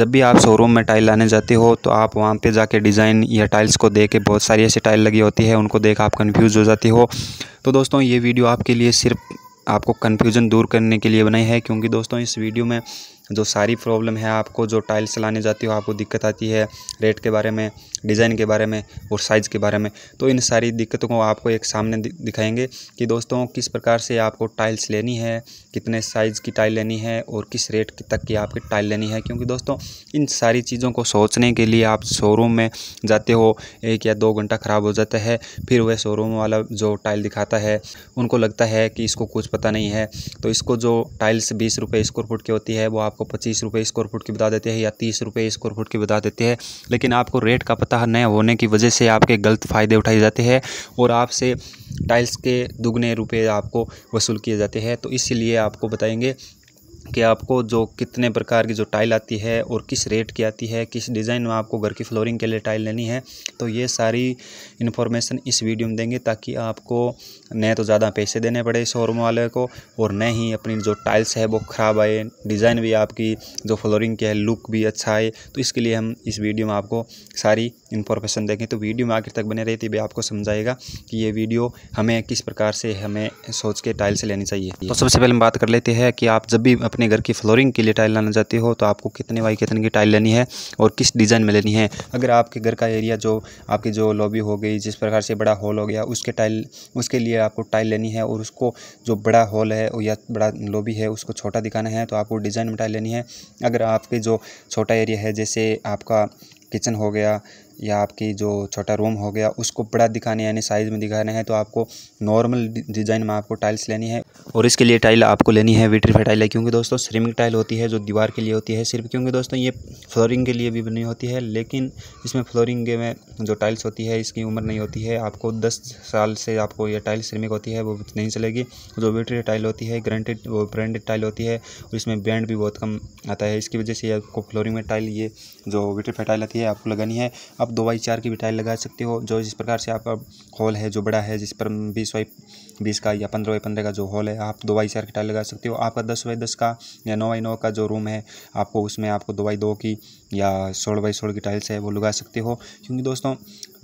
जब भी आप शोरूम में टाइल लाने जाते हो तो आप वहाँ पे जाके डिज़ाइन या टाइल्स को देख के बहुत सारी ऐसी टाइल लगी होती है उनको देख आप कन्फ्यूज़ हो जाती हो तो दोस्तों ये वीडियो आपके लिए सिर्फ आपको कन्फ्यूज़न दूर करने के लिए बनाई है क्योंकि दोस्तों इस वीडियो में जो सारी प्रॉब्लम है आपको जो टाइल्स लाने जाती हो आपको दिक्कत आती है रेट के बारे में डिज़ाइन के बारे में और साइज़ के बारे में तो इन सारी दिक्कतों को आपको एक सामने दिखाएंगे कि दोस्तों किस प्रकार से आपको टाइल्स लेनी है कितने साइज़ की टाइल लेनी है और किस रेट तक की आपकी टाइल लेनी है क्योंकि दोस्तों इन सारी चीज़ों को सोचने के लिए आप शोरूम में जाते हो एक या दो घंटा ख़राब हो जाता है फिर वह शोरूम वाला जो टाइल दिखाता है उनको लगता है कि इसको कुछ पता नहीं है तो इसको जो टाइल्स बीस रुपये स्क्वायर फुट की होती है वो आप आपको पच्चीस रुपये स्क्वायर फुट की बता देते हैं या तीस रुपये स्क्वायर फुट की बता देते हैं लेकिन आपको रेट का पता न होने की वजह से आपके गलत फ़ायदे उठाए जाते हैं और आपसे टाइल्स के दुगने रुपये आपको वसूल किए जाते हैं तो इसीलिए आपको बताएंगे कि आपको जो कितने प्रकार की जो टाइल आती है और किस रेट की आती है किस डिज़ाइन में आपको घर की फ्लोरिंग के लिए टाइल लेनी है तो ये सारी इन्फॉर्मेशन इस वीडियो में देंगे ताकि आपको न तो ज़्यादा पैसे देने पड़े शोरूम वाले को और न ही अपनी जो टाइल्स है वो ख़राब आए डिज़ाइन भी आपकी जो फ्लोरिंग की है लुक भी अच्छा आए तो इसके लिए हम इस वीडियो में आपको सारी इन्फॉर्मेशन देखें तो वीडियो में आखिर तक बने रहे थे आपको समझाएगा कि ये वीडियो हमें किस प्रकार से हमें सोच के टाइल से लेनी चाहिए तो सबसे पहले हम बात कर लेते हैं कि आप जब भी अपने घर की फ्लोरिंग के लिए टाइल लाना चाहते हो तो आपको कितने बाई कितने की टाइल लेनी है और किस डिज़ाइन में लेनी है अगर आपके घर का एरिया जो आपकी जो लॉबी हो गई जिस प्रकार से बड़ा हॉल हो गया उसके टाइल उसके लिए आपको टाइल लेनी है और उसको जो बड़ा हॉल है या बड़ा लॉबी है उसको छोटा दिखाना है तो आपको डिज़ाइन में टाइल लेनी है अगर आपके जो छोटा एरिया है जैसे आपका किचन हो गया या आपकी जो छोटा रूम हो गया उसको बड़ा दिखाने यानी साइज़ में दिखाना है तो आपको नॉर्मल डिज़ाइन में आपको टाइल्स लेनी है और इसके लिए टाइल आपको लेनी है विट्रीफाई टाइल है क्योंकि दोस्तों सिरेमिक टाइल होती है जो दीवार के लिए होती है सिर्फ क्योंकि दोस्तों ये फ्लोरिंग के लिए भी बनी होती है लेकिन इसमें फ्लोरिंग में जो टाइल्स होती है इसकी उम्र नहीं होती है आपको दस साल से आपको यह टाइल सिरेमिक होती है वो नहीं चलेगी जो विट्री टाइल होती है ग्रांटेड वो ब्रांडेड टाइल होती है और इसमें बैंड भी बहुत कम आता है इसकी वजह से आपको फ्लोरिंग में टाइल ये जो विट्रीफाई टाइल आती है आपको लगानी है आप आप दो बाई चार की भी टाइल लगा सकते हो जो जिस प्रकार से आपका हॉल है जो बड़ा है जिस पर बीस बाई बीस का या पंद्रह बाई पंद्रह का जो हॉल है आप दो बाई चार की टाइल लगा सकते हो आपका दस बाई दस का या नौ बाई नौ का जो रूम है आपको उसमें आपको दो बाई दो की या सोलह बाई सोलह की टाइल्स है वो लगा सकते हो क्योंकि दोस्तों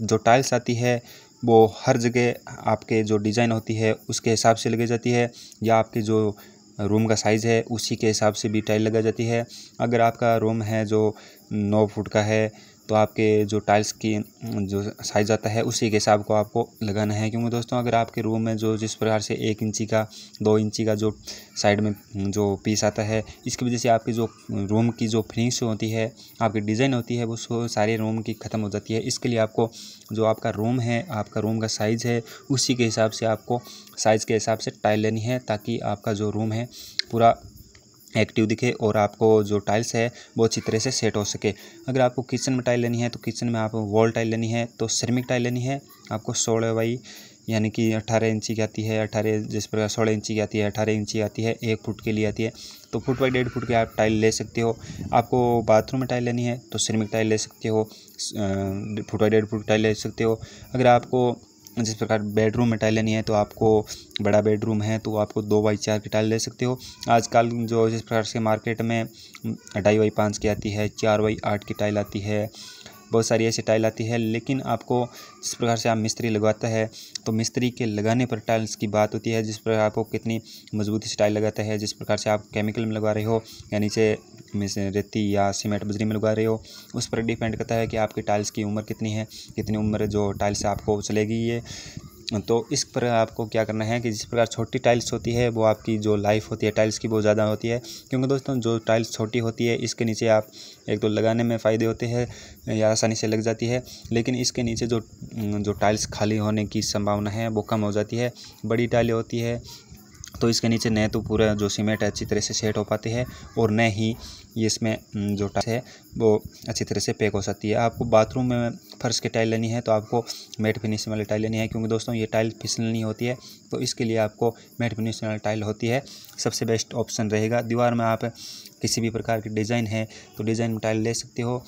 जो टाइल्स आती है वो हर जगह आपके जो डिज़ाइन होती है उसके हिसाब से लगी जाती है या आपके जो रूम का साइज़ है उसी के हिसाब से भी टाइल लगा जाती है अगर आपका रूम है जो नौ फुट का है तो आपके जो टाइल्स की जो साइज़ आता है उसी के हिसाब को आपको लगाना है क्योंकि दोस्तों अगर आपके रूम में जो जिस प्रकार से एक इंची का दो इंची का जो साइड में जो पीस आता है इसकी वजह से आपकी जो रूम की जो फिनिश होती है आपकी डिज़ाइन होती है वो सारे रूम की ख़त्म हो जाती है इसके लिए आपको जो आपका रूम है आपका रूम का साइज़ है उसी के हिसाब से आपको साइज़ के हिसाब से टाइल लेनी है ताकि आपका जो रूम है पूरा एक्टिव दिखे और आपको जो टाइल्स है वो अच्छी तरह से सेट हो सके अगर आपको किचन में टाइल लेनी है तो किचन में आप वॉल टाइल लेनी है तो सिरमिक टाइल लेनी है आपको सोलह बाई यानी कि अट्ठारह इंची की आती है अट्ठारह जिस प्रकार सोलह इंची की आती है अट्ठारह इंची आती है एक फुट के लिए आती है तो फुट बाई डेढ़ फुट की आप टाइल ले सकते हो आपको बाथरूम में टाइल लेनी है तो सिरमिक टाइल ले सकते हो फुट बाई डेढ़ फुट टाइल ले सकते हो अगर आपको जिस प्रकार बेडरूम में टाइलें नहीं है तो आपको बड़ा बेडरूम है तो आपको दो बाई चार की टाइल ले सकते हो आजकल जो जिस प्रकार से मार्केट में ढाई बाई पाँच की आती है चार बाई आठ की टाइल आती है बहुत सारी ऐसी टाइल आती है लेकिन आपको जिस प्रकार से आप मिस्त्री लगवाता है तो मिस्त्री के लगाने पर टाइल्स की बात होती है जिस प्रकार आपको कितनी मजबूती से टाइल लगाता है जिस प्रकार से आप केमिकल में लगवा रहे हो या नीचे रेती या सीमेंट बजरी में लगा रहे हो उस पर डिपेंड करता है कि आपकी टाइल्स की उम्र कितनी है कितनी उम्र जो टाइल्स आपको चलेगी ये तो इस पर आपको क्या करना है कि जिस प्रकार छोटी टाइल्स होती है वो आपकी जो लाइफ होती है टाइल्स की बहुत ज़्यादा होती है क्योंकि दोस्तों जो टाइल्स छोटी होती है इसके नीचे आप एक तो लगाने में फ़ायदे होते हैं या आसानी से लग जाती है लेकिन इसके नीचे जो जो टाइल्स खाली होने की संभावना है वो कम हो जाती है बड़ी टाइलें होती है तो इसके नीचे न तो पूरा जो सीमेंट है अच्छी तरह से सेट हो पाती है और न ही इसमें जो टाइल्स है वो अच्छी तरह से पैक हो सकती है आपको बाथरूम में फर्श की टाइल लेनी है तो आपको मेट फिनिशिंग वाली टाइल लेनी है क्योंकि दोस्तों ये टाइल फिसलनी होती है तो इसके लिए आपको मेट फिनिशिंग वाली टाइल होती है सबसे बेस्ट ऑप्शन रहेगा दीवार में आप किसी भी प्रकार की डिज़ाइन है तो डिज़ाइन में टाइल ले सकते हो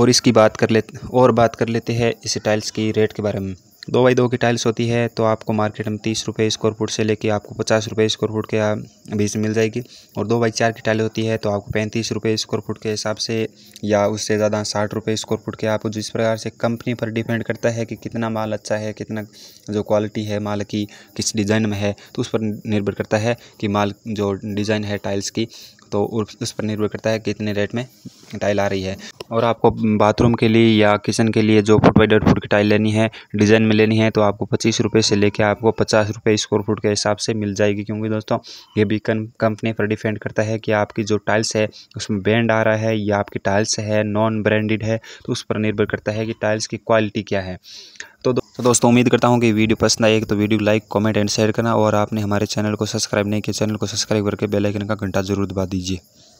और इसकी बात कर ले और बात कर लेते हैं इस टाइल्स की रेट के बारे में दो बाई दो की टाइल्स होती है तो आपको मार्केट में तीस रुपये स्क्वायर फुट से लेके आपको पचास रुपये स्क्वायर फुट के बीच मिल जाएगी और दो बाई चार की टाइल होती है तो आपको पैंतीस रुपये स्क्वायर फुट के हिसाब से या उससे ज़्यादा साठ रुपये स्क्वायर फुट के आपको जिस प्रकार से कंपनी पर डिपेंड करता है कि कितना माल अच्छा है कितना जो क्वालिटी है माल की किस डिज़ाइन में है तो उस पर निर्भर करता है कि माल जो डिज़ाइन है टाइल्स की तो उस पर निर्भर करता है कि रेट में टाइल आ रही है और आपको बाथरूम के लिए या किचन के लिए जो फुट बाई डेढ़ फुट की टाइल लेनी है डिज़ाइन में लेनी है तो आपको पच्चीस रुपये से लेकर आपको पचास रुपये स्क्वायर फुट के हिसाब से मिल जाएगी क्योंकि दोस्तों ये भी कंपनी पर डिपेंड करता है कि आपकी जो टाइल्स है उसमें बैंड आ रहा है या आपकी टाइल्स है नॉन ब्रांडेड है तो उस पर निर्भर करता है कि टाइल्स की क्वालिटी क्या है तो तो दोस्तों उम्मीद करता हूँ कि वीडियो पसंद आएगी तो video like comment and share करना और आपने हमारे चैनल को सब्सक्राइब नहीं किया चैनल को सब्सक्राइब करके बेलाइकन का घंटा जरूर दबा दीजिए